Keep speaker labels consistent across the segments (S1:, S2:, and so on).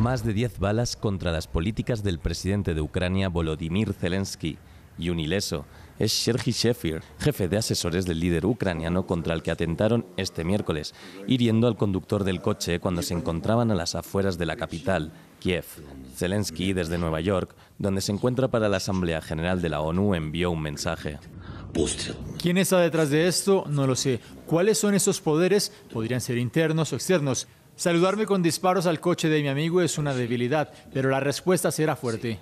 S1: Más de 10 balas contra las políticas del presidente de Ucrania Volodymyr Zelensky y un ileso es Sergi Shefir, jefe de asesores del líder ucraniano contra el que atentaron este miércoles, hiriendo al conductor del coche cuando se encontraban a las afueras de la capital, Kiev. Zelensky, desde Nueva York, donde se encuentra para la Asamblea General de la ONU, envió un mensaje.
S2: ¿Quién está detrás de esto? No lo sé. ¿Cuáles son esos poderes? Podrían ser internos o externos. Saludarme con disparos al coche de mi amigo es una debilidad, pero la respuesta será fuerte.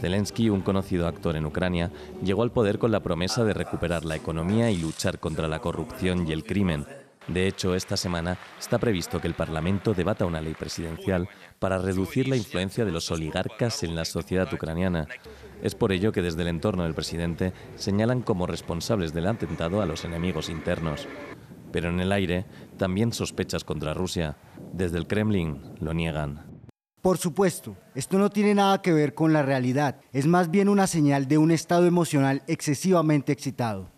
S1: Zelensky, un conocido actor en Ucrania, llegó al poder con la promesa de recuperar la economía y luchar contra la corrupción y el crimen. De hecho, esta semana está previsto que el Parlamento debata una ley presidencial para reducir la influencia de los oligarcas en la sociedad ucraniana. Es por ello que desde el entorno del presidente señalan como responsables del atentado a los enemigos internos pero en el aire también sospechas contra Rusia. Desde el Kremlin lo niegan.
S3: Por supuesto, esto no tiene nada que ver con la realidad, es más bien una señal de un estado emocional excesivamente excitado.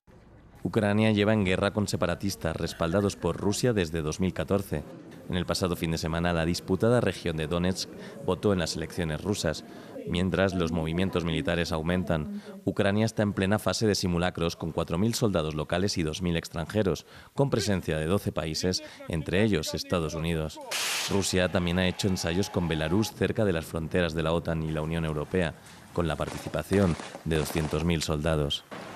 S1: Ucrania lleva en guerra con separatistas respaldados por Rusia desde 2014. En el pasado fin de semana, la disputada región de Donetsk votó en las elecciones rusas. Mientras los movimientos militares aumentan, Ucrania está en plena fase de simulacros con 4.000 soldados locales y 2.000 extranjeros, con presencia de 12 países, entre ellos Estados Unidos. Rusia también ha hecho ensayos con Belarus cerca de las fronteras de la OTAN y la Unión Europea, con la participación de 200.000 soldados.